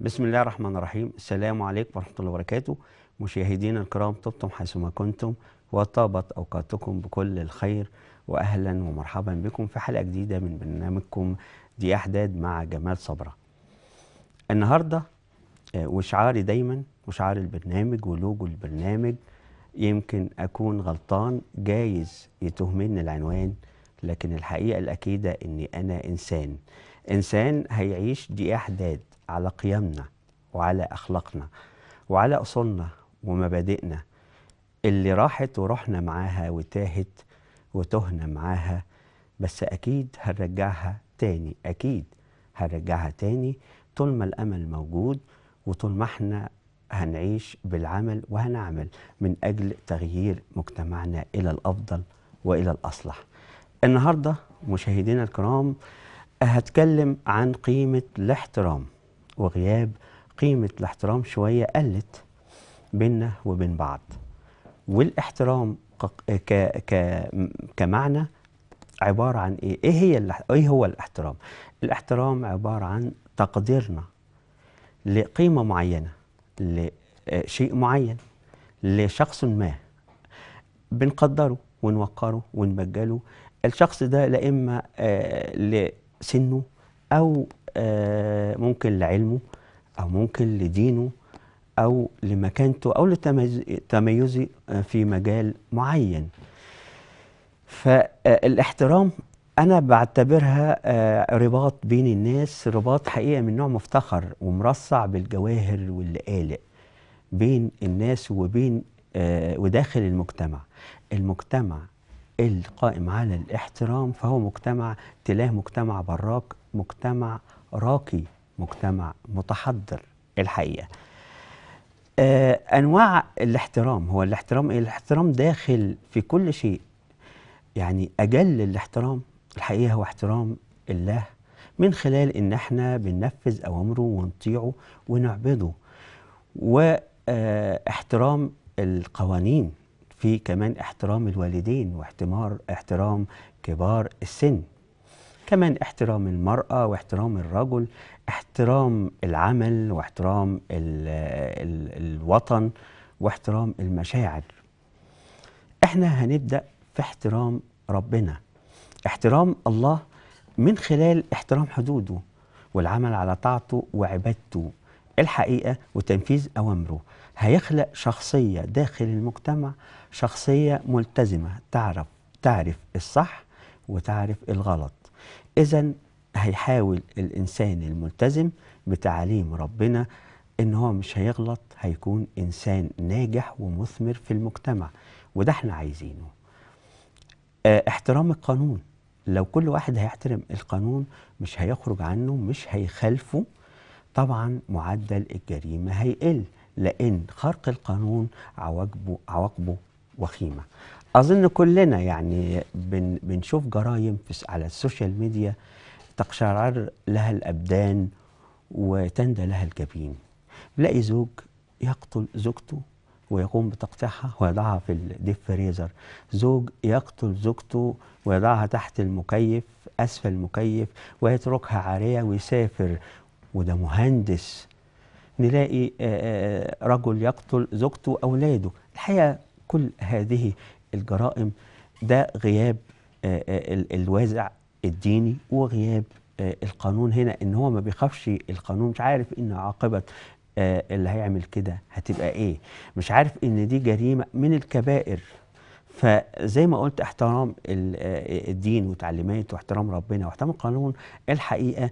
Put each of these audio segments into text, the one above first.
بسم الله الرحمن الرحيم السلام عليكم ورحمة الله وبركاته مشاهدينا الكرام طبتم حيثما كنتم وطابت أوقاتكم بكل الخير وأهلا ومرحبا بكم في حلقة جديدة من برنامجكم دي أحداد مع جمال صبرة النهاردة آه، وشعاري دايما وشعار البرنامج ولوجو البرنامج يمكن أكون غلطان جايز يتهمني العنوان لكن الحقيقة الأكيدة أني أنا إنسان إنسان هيعيش دي أحداد على قيمنا وعلى أخلاقنا وعلى أصولنا ومبادئنا اللي راحت ورحنا معاها وتاهت وتهنا معاها بس أكيد هنرجعها تاني أكيد هنرجعها تاني طول ما الأمل موجود وطول ما احنا هنعيش بالعمل وهنعمل من أجل تغيير مجتمعنا إلى الأفضل وإلى الأصلح النهاردة مشاهدينا الكرام هتكلم عن قيمة الاحترام وغياب قيمة الاحترام شوية قلت بيننا وبين بعض والاحترام ك ك كمعنى عبارة عن إيه؟ إيه, هي إيه هو الاحترام؟ الاحترام عبارة عن تقديرنا لقيمة معينة لشيء معين لشخص ما بنقدره ونوقره ونبجله الشخص ده لإما آه، لسنه أو آه، ممكن لعلمه أو ممكن لدينه أو لمكانته أو لتميزه آه، في مجال معين فالاحترام أنا بعتبرها آه، رباط بين الناس رباط حقيقة من نوع مفتخر ومرصع بالجواهر واللقالق بين الناس وبين وداخل المجتمع المجتمع القائم على الاحترام فهو مجتمع تلاه مجتمع براك مجتمع راقي مجتمع متحضر الحقيقه آه انواع الاحترام هو الاحترام ايه الاحترام داخل في كل شيء يعني اجل الاحترام الحقيقه هو احترام الله من خلال ان احنا بننفذ اوامره ونطيعه ونعبده واحترام آه، القوانين في كمان احترام الوالدين واحترام كبار السن كمان احترام المرأة واحترام الرجل احترام العمل واحترام الـ الـ الوطن واحترام المشاعر احنا هنبدأ في احترام ربنا احترام الله من خلال احترام حدوده والعمل على طاعته وعبادته الحقيقة وتنفيذ أوامره هيخلق شخصية داخل المجتمع شخصية ملتزمة تعرف تعرف الصح وتعرف الغلط إذا هيحاول الإنسان الملتزم بتعاليم ربنا إن هو مش هيغلط هيكون إنسان ناجح ومثمر في المجتمع وده إحنا عايزينه آه، احترام القانون لو كل واحد هيحترم القانون مش هيخرج عنه مش هيخالفه طبعا معدل الجريمة هيقل لأن خرق القانون عواقبه عواقبه وخيمة اظن كلنا يعني بن بنشوف جرائم على السوشيال ميديا تقشعر لها الابدان وتندى لها الجبين بلاقي زوج يقتل زوجته ويقوم بتقطيعها ويضعها في الديب فريزر زوج يقتل زوجته ويضعها تحت المكيف اسفل المكيف ويتركها عاريه ويسافر وده مهندس نلاقي رجل يقتل زوجته واولاده الحقيقه كل هذه الجرائم ده غياب آه، آه، الوازع الديني وغياب آه، القانون هنا ان هو ما بيخافش القانون مش عارف ان عاقبه اللي هيعمل كده هتبقى ايه مش عارف ان دي جريمه من الكبائر فزي ما قلت احترام الدين وتعليماته واحترام ربنا واحترام القانون الحقيقه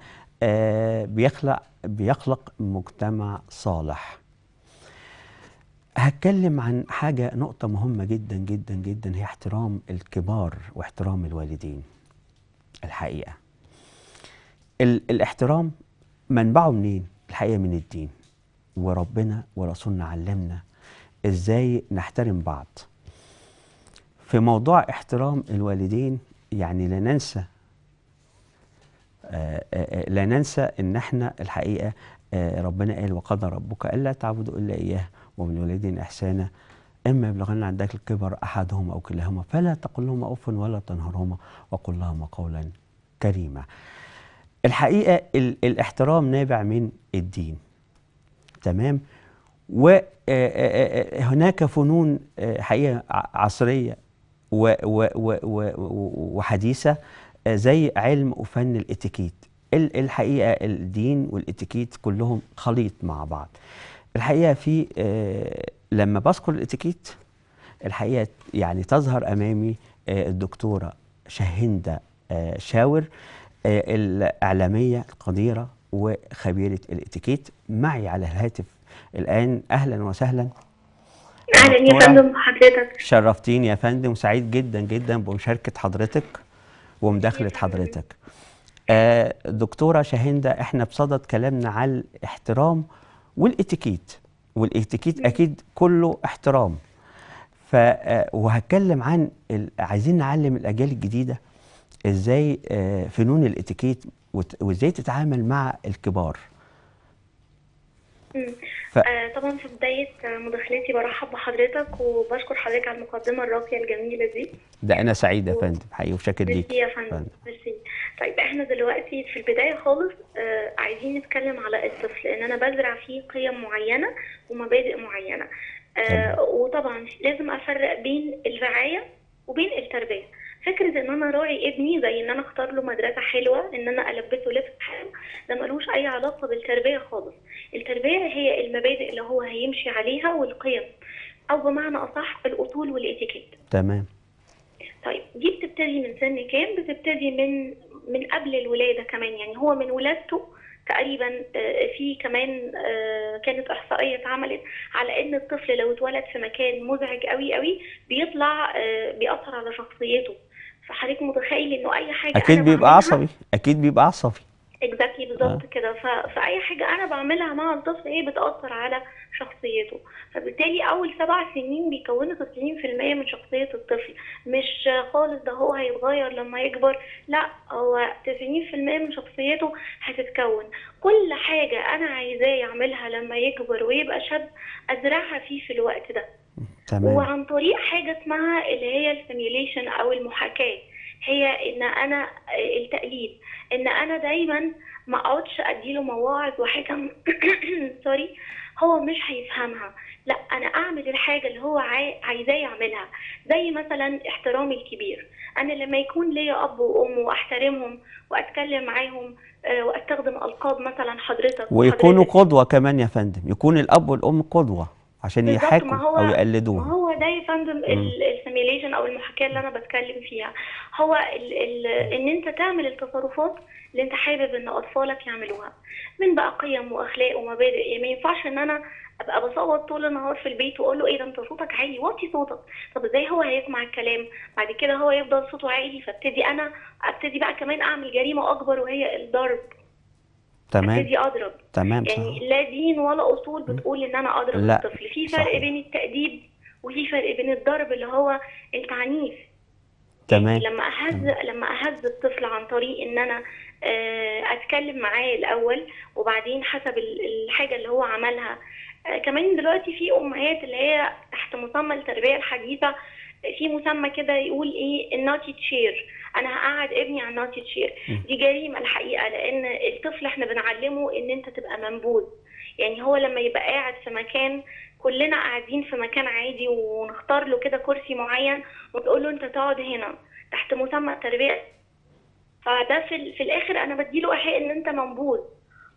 بيخلق بيخلق مجتمع صالح هتكلم عن حاجة نقطة مهمة جدا جدا جدا هي احترام الكبار واحترام الوالدين الحقيقة ال الاحترام منبعه منين؟ الحقيقة من الدين وربنا ورسولنا علمنا ازاي نحترم بعض في موضوع احترام الوالدين يعني لا ننسى آه، آه، آه، لا ننسى ان احنا الحقيقة ربنا قال وقضى ربك الا تعبدوا الا اياه ومن والدين إحسانا إما يبلغن عندك الكبر أحدهما أو كلاهما فلا تقل لهما أف ولا تنهرهما وقل لهما قولا كريما الحقيقة ال الاحترام نابع من الدين تمام وهناك فنون حقيقة عصرية و و وحديثة زي علم وفن الاتيكيت الحقيقة الدين والاتيكيت كلهم خليط مع بعض الحقيقه في آه، لما بذكر الاتيكيت الحقيقه يعني تظهر امامي آه، الدكتوره شهنده آه، شاور الاعلاميه القديره وخبيره الاتيكيت معي على الهاتف الان اهلا وسهلا اهلا يا فندم حضرتك شرفتيني يا فندم وسعيد جدا جدا بمشاركه حضرتك ومداخله حضرتك دكتوره شهنده احنا بصدد كلامنا على الاحترام والاتيكيت والاتيكيت اكيد كله احترام ف آه، وهتكلم عن عايزين نعلم الاجيال الجديده ازاي آه، فنون الاتيكيت وازاي تتعامل مع الكبار ف... آه طبعا في بداية مداخلتي برحب بحضرتك وبشكر حضرتك على المقدمة الراقية الجميلة دي ده أنا سعيد يا و... فندم حقيقي وشاكر ليك يا فندم ميرسي طيب احنا دلوقتي في البدايه خالص آه عايزين نتكلم على الطفل ان انا بزرع فيه قيم معينه ومبادئ معينه آه وطبعا لازم افرق بين الرعايه وبين التربيه فكره ان انا راعي ابني زي ان انا اختار له مدرسه حلوه ان انا البسه لبس حلو ده ملوش اي علاقه بالتربيه خالص التربيه هي المبادئ اللي هو هيمشي عليها والقيم او بمعنى اصح الاصول والاتيكيت تمام طيب دي بتبتدي من سن كام؟ بتبتدي من من قبل الولاده كمان يعني هو من ولادته تقريبا آه، في كمان آه، كانت احصائيه اتعملت على ان الطفل لو اتولد في مكان مزعج قوي قوي بيطلع آه، بيأثر على شخصيته فحضرتك متخيل انه اي حاجه اكيد بيبقى عصبي اكيد بيبقى عصبي اكزاكتلي بالظبط آه. كده فاي حاجه انا بعملها مع الطفل ايه بتاثر على شخصيته فبالتالي اول سبع سنين بيكونوا 90% من شخصيه الطفل مش خالص ده هو هيتغير لما يكبر لا هو 90% من شخصيته هتتكون كل حاجه انا عايزاه يعملها لما يكبر ويبقى شاب ازرعها فيه في الوقت ده تمام. وعن طريق حاجه اسمها اللي هي السيميليشن او المحاكاه هي ان انا التقليد ان انا دايما ما اقعدش اديله مواعظ وحكم سوري هو مش هيفهمها لا انا اعمل الحاجه اللي هو عايزاه يعملها زي مثلا احترامي الكبير انا لما يكون ليا اب وام واحترمهم واتكلم معاهم آه، واستخدم القاب مثلا حضرتك ويكونوا قدوه كمان يا فندم يكون الاب والام قدوه عشان يحاكوا او يقلدوه ما هو ده يا فندم السيميليشن او المحاكاه اللي انا بتكلم فيها هو الـ الـ ان انت تعمل التصرفات اللي انت حابب ان اطفالك يعملوها من بقى قيم واخلاق ومبادئ يعني ما ينفعش ان انا ابقى بصوت طول النهار في البيت واقول له ايه ده انت صوتك عالي وطي صوتك طب ازاي هو هيسمع الكلام بعد كده هو يفضل صوته عالي فابتدي انا ابتدي بقى كمان اعمل جريمه اكبر وهي الضرب تمام ابتدي اضرب تمام يعني صح. لا دين ولا اصول بتقول ان انا اضرب لا. الطفل في فرق صح. بين التاديب وفي فرق بين الضرب اللي هو التعنيف تمام يعني لما اهز لما اهز الطفل عن طريق ان انا آه، اتكلم معاه الاول وبعدين حسب الحاجه اللي هو عملها آه، كمان دلوقتي في امهات اللي هي تحت مسمى التربيه الحديثه في مسمى كده يقول ايه الناتي تشير انا هقعد ابني على النوتي تشير دي جريمه الحقيقه لان الطفل احنا بنعلمه ان انت تبقى منبوذ يعني هو لما يبقى قاعد في مكان كلنا قاعدين في مكان عادي ونختار له كده كرسي معين وتقول له انت تقعد هنا تحت مسمى تربيه فده في, في الاخر انا بديله احق ان انت منبوذ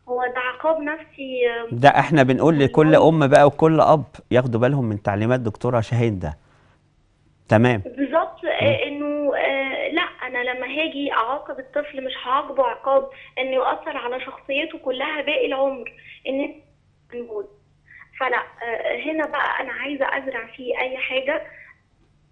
هو ده عقاب نفسي ده احنا بنقول لكل ام بقى وكل اب ياخدوا بالهم من تعليمات دكتوره شاهين ده تمام بالظبط آه، انه انا لما هاجي اعاقب الطفل مش هعاقبه عقاب انه يؤثر على شخصيته كلها باقي العمر ان انت فلا آه، هنا بقى انا عايزه ازرع فيه اي حاجه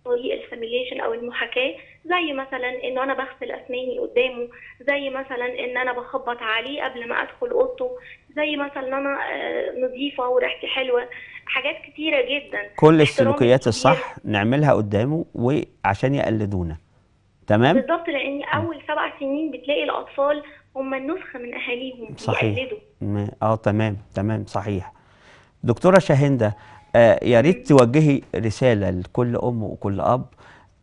طريق السيميليشن او المحاكاه زي مثلا ان انا بغسل اسناني قدامه زي مثلا ان انا بخبط عليه قبل ما ادخل اوضته زي مثلا انا آه، نظيفه وريحتي حلوه حاجات كتيره جدا كل السلوكيات الصح نعملها قدامه وعشان يقلدونا تمام بالظبط لان اول سبع سنين بتلاقي الاطفال هم النسخه من اهاليهم صحيح بيقلدوا م... اه تمام تمام صحيح دكتوره شاهنده آه يا ريت توجهي رساله لكل ام وكل اب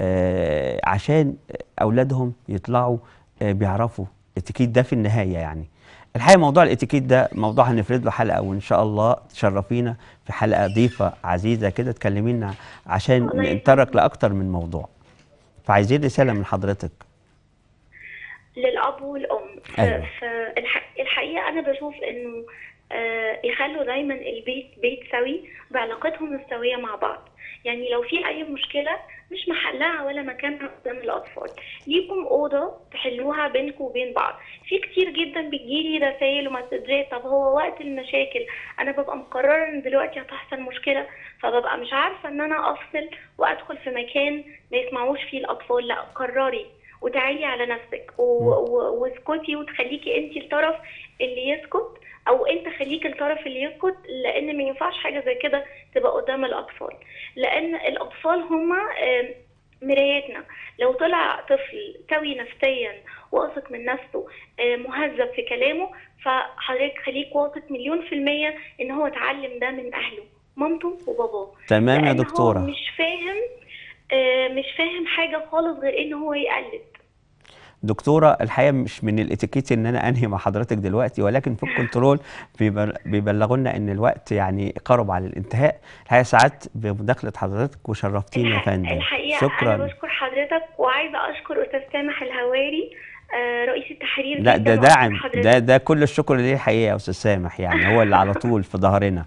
آه عشان اولادهم يطلعوا آه بيعرفوا الاتيكيت ده في النهايه يعني الحقيقه موضوع الاتيكيت ده موضوع هنفرد له حلقه وان شاء الله تشرفينا في حلقه ضيفه عزيزه كده تكلمينا عشان نترك لاكثر من موضوع فعايزين رسالة من حضرتك للأب والأم أيوة. فالحقيقة أنا بشوف إنه آه، يخلوا دايما البيت بيت سوي بعلاقتهم السوية مع بعض يعني لو في أي مشكلة مش محلها ولا مكانها قدام الأطفال ليكم أوضة تحلوها بينكم وبين بعض في كتير جدا بتجيلي رسايل ومسجات طب هو وقت المشاكل انا ببقى مقرره ان دلوقتي هتحصل مشكله فببقى مش عارفه ان انا افصل وادخل في مكان ما يسمعوش فيه الاطفال لا قرري وتعالي على نفسك واسكتي وتخليكي انت الطرف اللي يسكت او انت خليك الطرف اللي يسكت لان ما ينفعش حاجه زي كده تبقى قدام الاطفال لان الاطفال هما مراياتنا لو طلع طفل سوي نفسيا واثق من نفسه آه، مهذب في كلامه فحضرتك خليك واثق مليون في المية ان هو اتعلم ده من اهله مامته وباباه تمام يا دكتورة هو مش فاهم آه، مش فاهم حاجة خالص غير ان هو يقلد دكتوره الحقيقه مش من الاتيكيت ان انا انهي مع حضرتك دلوقتي ولكن في الكنترول بيبلغوا لنا ان الوقت يعني قرب على الانتهاء الحقيقه سعدت بمداخله حضرتك وشرفتينا يا فندم الحقيقه شكرا انا بشكر حضرتك وعايزه اشكر استاذ سامح الهواري آه، رئيس التحرير لا ده داعم ده ده كل الشكر ليه الحقيقه يا استاذ سامح يعني هو اللي على طول في ظهرنا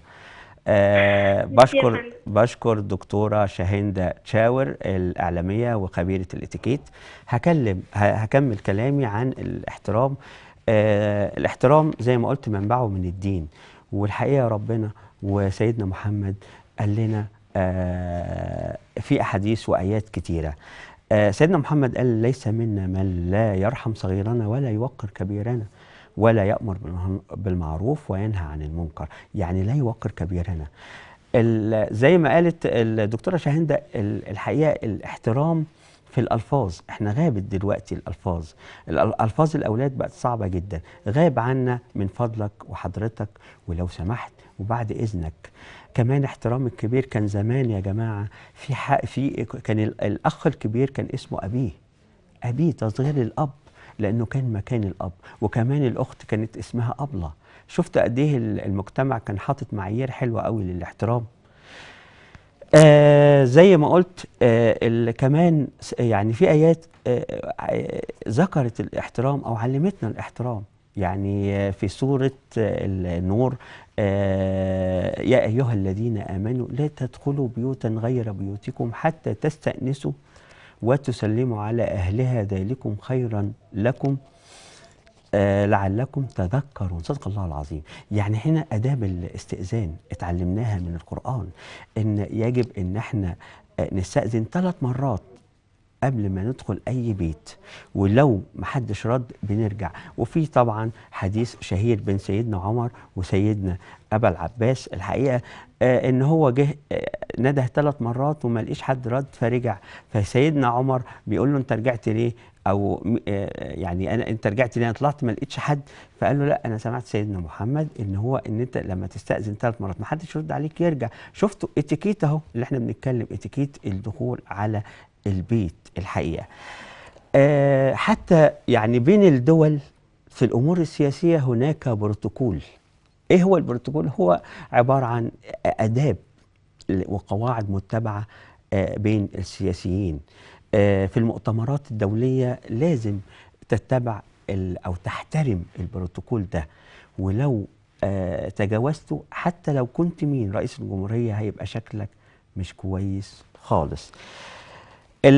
آه بشكر بشكر دكتوره شاهنده تشاور الاعلاميه وخبيره الاتيكيت هكلم هكمل كلامي عن الاحترام آه الاحترام زي ما قلت منبعه من الدين والحقيقه ربنا وسيدنا محمد قال لنا آه في احاديث وايات آه سيدنا محمد قال ليس منا من لا يرحم صغيرنا ولا يوقر كبيرنا ولا يأمر بالمعروف وينهى عن المنكر يعني لا يوقر كبيرنا زي ما قالت الدكتورة شاهندة الحقيقة الاحترام في الألفاظ احنا غابت دلوقتي الألفاظ الألفاظ الأولاد بقت صعبة جدا غاب عنا من فضلك وحضرتك ولو سمحت وبعد إذنك كمان احترام الكبير كان زمان يا جماعة في حق في كان الأخ الكبير كان اسمه أبيه أبيه تصغير الأب لانه كان مكان الاب وكمان الاخت كانت اسمها ابله شفت قد ايه المجتمع كان حاطط معايير حلوه قوي للاحترام آه زي ما قلت آه كمان يعني في ايات آه،, آه ذكرت الاحترام او علمتنا الاحترام يعني آه، في سورة آه، النور يا أيها الذين آمنوا لا تدخلوا بيوتا غير بيوتكم حتى تستأنسوا وتسلموا على أهلها ذلكم خيرا لكم آه لعلكم تذكرون صدق الله العظيم يعني هنا أداب الاستئذان اتعلمناها من القرآن إن يجب إن احنا آه، نستأذن ثلاث مرات قبل ما ندخل اي بيت ولو محدش رد بنرجع وفي طبعا حديث شهير بين سيدنا عمر وسيدنا ابا العباس الحقيقه آه ان هو جه آه نده ثلاث مرات وما لقيش حد رد فرجع فسيدنا عمر بيقول له انت رجعت ليه او آه، يعني انا انت رجعت ليه انا طلعت ما لقيتش حد فقال له لا انا سمعت سيدنا محمد ان هو ان انت لما تستاذن ثلاث مرات ما حدش يرد عليك يرجع شفتوا اتيكيت اهو اللي احنا بنتكلم اتيكيت الدخول على البيت الحقيقه آه حتى يعني بين الدول في الامور السياسيه هناك بروتوكول ايه هو البروتوكول هو عباره عن اداب وقواعد متبعه آه، بين السياسيين آه، في المؤتمرات الدوليه لازم تتبع او تحترم البروتوكول ده ولو آه، تجاوزته حتى لو كنت مين رئيس الجمهوريه هيبقى شكلك مش كويس خالص آه،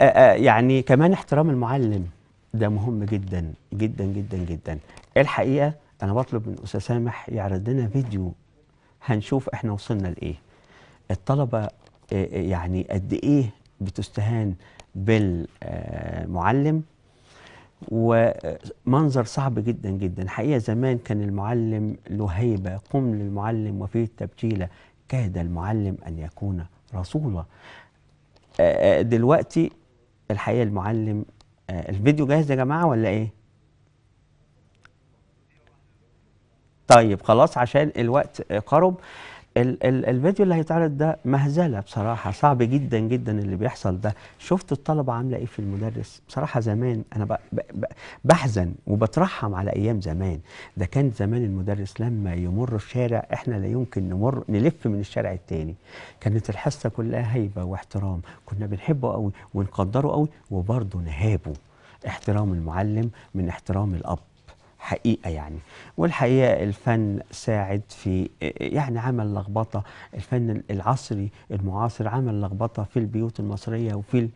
آه، يعني كمان احترام المعلم ده مهم جدا جدا جدا جدا الحقيقه انا بطلب من استاذ سامح يعرض لنا فيديو هنشوف احنا وصلنا لايه الطلبه آه، يعني قد ايه بتستهان بالمعلم ومنظر صعب جدا جدا حقيقه زمان كان المعلم له هيبه قم للمعلم وفيه التبجيله كاد المعلم ان يكون رسولا آه، آه، دلوقتي الحقيقه المعلم آه، الفيديو جاهز يا جماعه ولا ايه طيب خلاص عشان الوقت قرب ال ال الفيديو اللي هيتعرض ده مهزله بصراحه صعب جدا جدا اللي بيحصل ده شفت الطلبه عامله ايه في المدرس بصراحه زمان انا بحزن وبترحم على ايام زمان ده كان زمان المدرس لما يمر الشارع احنا لا يمكن نمر نلف من الشارع التاني كانت الحصه كلها هيبه واحترام كنا بنحبه قوي ونقدره قوي وبرضه نهابه احترام المعلم من احترام الاب حقيقه يعني والحقيقه الفن ساعد في يعني عمل لخبطه الفن العصري المعاصر عمل لخبطه في البيوت المصريه وفي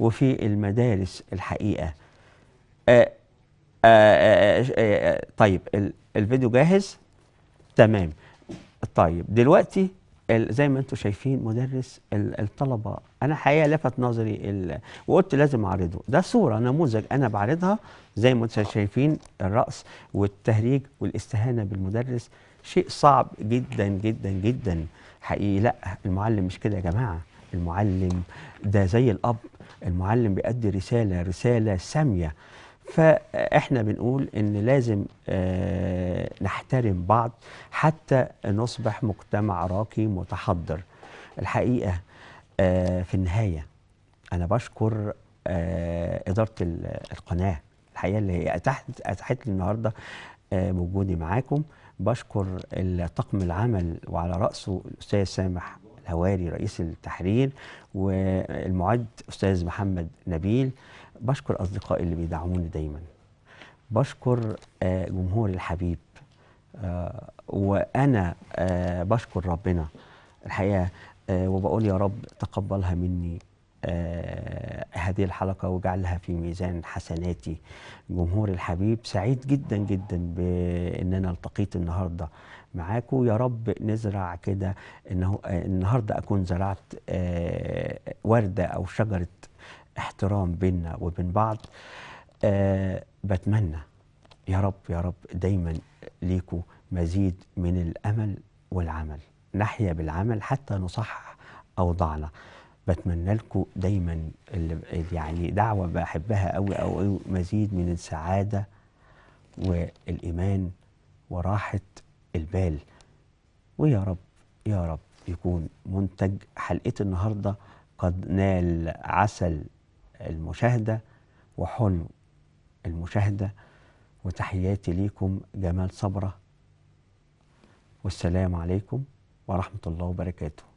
وفي المدارس الحقيقه طيب الفيديو جاهز تمام طيب دلوقتي زي ما انتم شايفين مدرس الطلبه انا حقيقه لفت نظري وقلت لازم اعرضه ده صوره نموذج انا بعرضها زي ما انتم شايفين الرقص والتهريج والاستهانه بالمدرس شيء صعب جدا جدا جدا حقيقي لا المعلم مش كده يا جماعه المعلم ده زي الاب المعلم بيؤدي رساله رساله ساميه فاحنا بنقول ان لازم آه، نحترم بعض حتى نصبح مجتمع راقي متحضر الحقيقه آه، في النهايه انا بشكر آه، اداره القناه الحقيقه اللي هي اتاحت اتاحت لي النهارده وجودي معاكم بشكر طاقم العمل وعلى راسه الاستاذ سامح الهواري رئيس التحرير والمعد استاذ محمد نبيل بشكر أصدقائي اللي بيدعموني دايما بشكر آه، جمهور الحبيب آه، وأنا آه، بشكر ربنا الحقيقة وبقول يا رب تقبلها مني هذه الحلقة واجعلها في ميزان حسناتي جمهور الحبيب سعيد جدا جدا بأن أنا التقيت النهاردة معاكم يا رب نزرع كده انه النهاردة أكون زرعت وردة أو شجرة احترام بيننا وبين بعض أه بتمنى يا رب يا رب دايما ليكوا مزيد من الامل والعمل نحيا بالعمل حتى نصحح اوضاعنا بتمنى لكم دايما يعني دعوه بحبها قوي او مزيد من السعاده والايمان وراحه البال ويا رب يا رب يكون منتج حلقه النهارده قد نال عسل المشاهدة وحلو المشاهدة وتحياتي ليكم جمال صبرة والسلام عليكم ورحمة الله وبركاته